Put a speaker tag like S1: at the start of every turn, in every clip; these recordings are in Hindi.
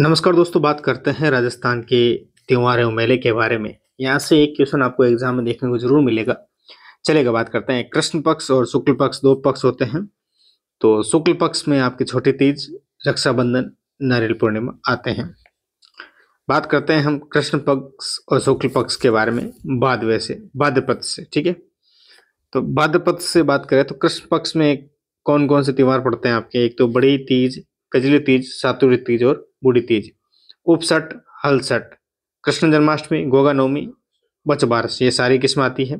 S1: नमस्कार दोस्तों बात करते हैं राजस्थान के त्यौहार एवं मेले के बारे में यहाँ से एक क्वेश्चन आपको एग्जाम में देखने को जरूर मिलेगा चलेगा बात करते हैं कृष्ण पक्ष और शुक्ल पक्ष दो पक्ष होते हैं तो शुक्ल पक्ष में आपकी छोटी तीज रक्षाबंधन नारियल पूर्णिमा आते हैं बात करते हैं हम कृष्ण पक्ष और शुक्ल पक्ष के बारे में भादवे से भाद्रपद से ठीक है तो भाद्रपद से बात करें तो कृष्ण पक्ष में कौन कौन से त्यौहार पड़ते हैं आपके एक तो बड़ी तीज कजली तीज सातुरी तीज और बूढ़ी तीज उपसट हलसट कृष्ण जन्माष्टमी गोगा नवमी बच बारस ये सारी किस्म आती है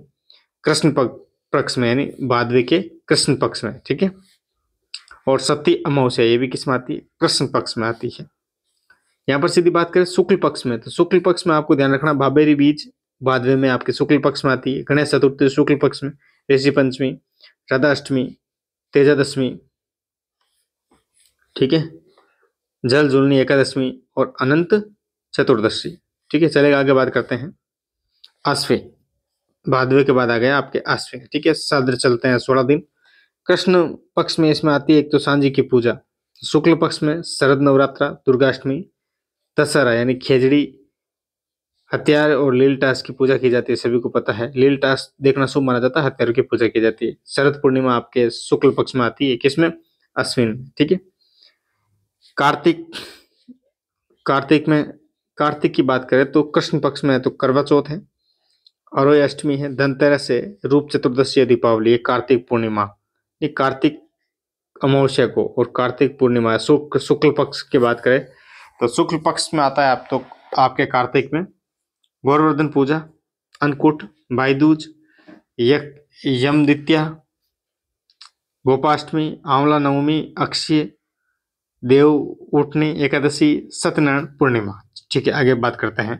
S1: कृष्ण पक्ष में यानी भादवे के कृष्ण पक्ष में ठीक है और सती अमावस्या ये भी किस्म आती है कृष्ण पक्ष में आती है यहाँ पर सीधी बात करें शुक्ल पक्ष में तो शुक्ल पक्ष में आपको ध्यान रखना भाबेरी बीज भादवे में आपके शुक्ल पक्ष में आती है गणेश चतुर्थी शुक्ल पक्ष में ऋषि पंचमी राधाअष्टमी तेजादशमी ठीक है जल जुलनी एकादशमी और अनंत चतुर्दशी ठीक है चलेगा आगे बात करते हैं आश्वे भादवे के बाद आ गया आपके आश्वे ठीक है सद्र चलते हैं सोलह दिन कृष्ण पक्ष में इसमें आती है एक तो सांझी की पूजा शुक्ल पक्ष में शरद नवरात्रा दुर्गाष्टमी दशहरा यानी खेजड़ी हथियार और लील टास की पूजा की जाती है सभी को पता है लील टास देखना शुभ माना जाता है हथियारों की पूजा की जाती है शरद पूर्णिमा आपके शुक्ल पक्ष में आती है किसमें अश्विन ठीक है कार्तिक कार्तिक में कार्तिक की बात करें तो कृष्ण पक्ष में तो करवा चौथ है अरोय अष्टमी है धनतेरस है रूप चतुर्दशी है दीपावली है कार्तिक पूर्णिमा ये कार्तिक अमावस्या को और कार्तिक पूर्णिमा शुक्ल शुक्ल पक्ष की बात करें तो शुक्ल पक्ष में आता है आप तो आपके कार्तिक में गौरवर्धन पूजा अन्नकूट भाईदूज यम गोपाष्टमी आंवला नवमी अक्षय देव उठनी एकादशी सत्यनारायण पूर्णिमा ठीक है आगे बात करते हैं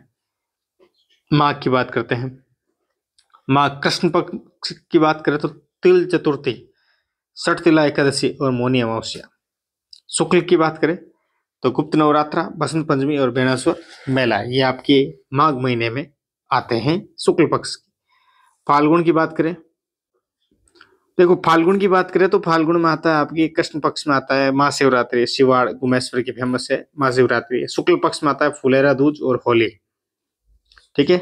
S1: माघ की बात करते हैं माघ कृष्ण पक्ष की बात करें तो तिल चतुर्थी सठ तिला एकादशी और मौनी अमावस्या शुक्ल की बात करें तो गुप्त नवरात्रा बसंत पंचमी और बेणासुर मेला ये आपके माघ महीने में आते हैं शुक्ल पक्ष फाल्गुन की बात करें देखो फाल्गुन की बात करें तो फाल्गुन में आता है आपकी कृष्ण पक्ष में आता है महाशिवरात्रि शिवाड़ गुमेश्वर की फेमस है महाशिवरात्रि शुक्ल पक्ष में आता है फुलेरा दूज और होली ठीक है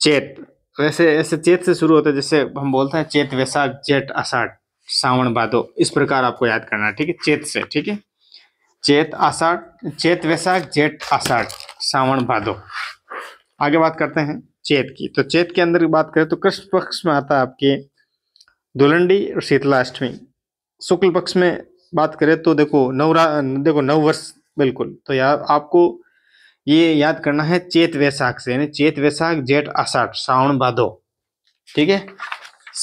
S1: चेत वैसे ऐसे चेत से शुरू होता है जैसे हम बोलते हैं चेत वैसाख जेठ आषाढ़ सावण बादो इस प्रकार आपको याद करना है ठीक है चेत से ठीक है चेत आषाढ़ चेत वैसाख जेठ आषाढ़ सावण भादो आगे बात करते हैं चेत की तो चेत के अंदर बात करें तो कृष्ण पक्ष में आता है आपके धुलंडी और शीतलाष्टमी शुक्ल पक्ष में बात करें तो देखो नवरा देखो नव वर्ष बिल्कुल तो यार आपको ये याद करना है चेत वैशाख से यानी चेत वैशाख जेठ आषाढ़ श्रावण भादो ठीक है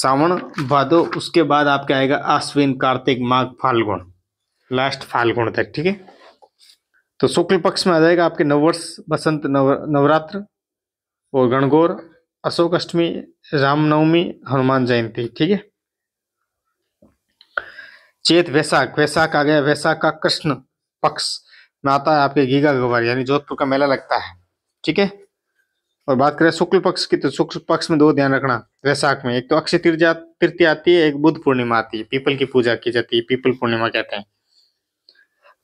S1: श्रावण भादो उसके बाद आपका आएगा अश्विन कार्तिक माघ फाल्गुन लास्ट फाल्गुन तक ठीक है तो शुक्ल पक्ष में आ जाएगा आपके नववर्ष बसंत नव नवरात्र और गणगौर अशोक अष्टमी रामनवमी हनुमान जयंती ठीक है चेत वैशाख वैशाख आ गया वैशाख का कृष्ण पक्ष में आता है आपके गीगा गोबर यानी जोधपुर का मेला लगता है ठीक है और बात करें शुक्ल पक्ष की तो शुक्ल पक्ष में दो ध्यान रखना वैशाख में एक तो अक्षय तीर्थ तीर्थ आती है एक बुद्ध पूर्णिमा आती है पीपल की पूजा की जाती है पीपल पूर्णिमा कहते हैं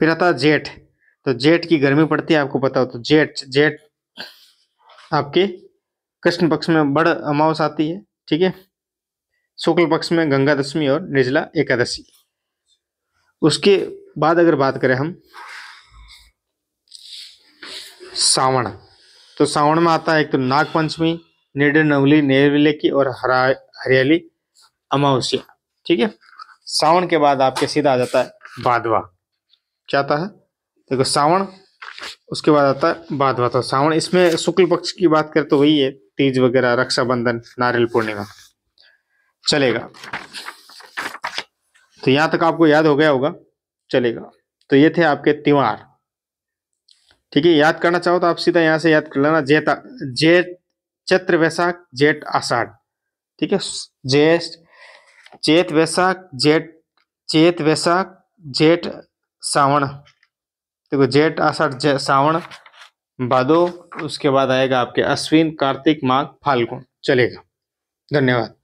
S1: फिर आता है जेठ तो जेठ की गर्मी पड़ती है आपको पता हो तो जेठ जेठ आपके कृष्ण पक्ष में बड़ अमावस आती है ठीक है शुक्ल पक्ष में गंगा दशमी और निर्जला एकादशी उसके बाद अगर बात करें हम सावण तो सावण में आता है एक तो नागपंचमी निडर नवली नेरविले की और हरा हरियाली अमावस्या ठीक है सावण के बाद आपके सीधा आ जाता है बादवा क्या आता है देखो सावण उसके बाद आता है बादवा तो सावण इसमें शुक्ल पक्ष की बात करें तो वही है तीज वगैरह रक्षाबंधन नारियल पूर्णिमा चलेगा तो यहाँ तक आपको याद हो गया होगा चलेगा तो ये थे आपके त्यौहार ठीक है याद करना चाहो तो आप सीधा यहाँ से याद कर लेना जेता जेठ चैत्र वैशाख जेठ आषाढ़ ठीक है जेठ चेत वैशाख जेठ चेत वैशाख जेठ सावण देखो जेठ आषाढ़ सावण भादो उसके बाद आएगा आपके अश्विन कार्तिक माघ फाल्गुन चलेगा धन्यवाद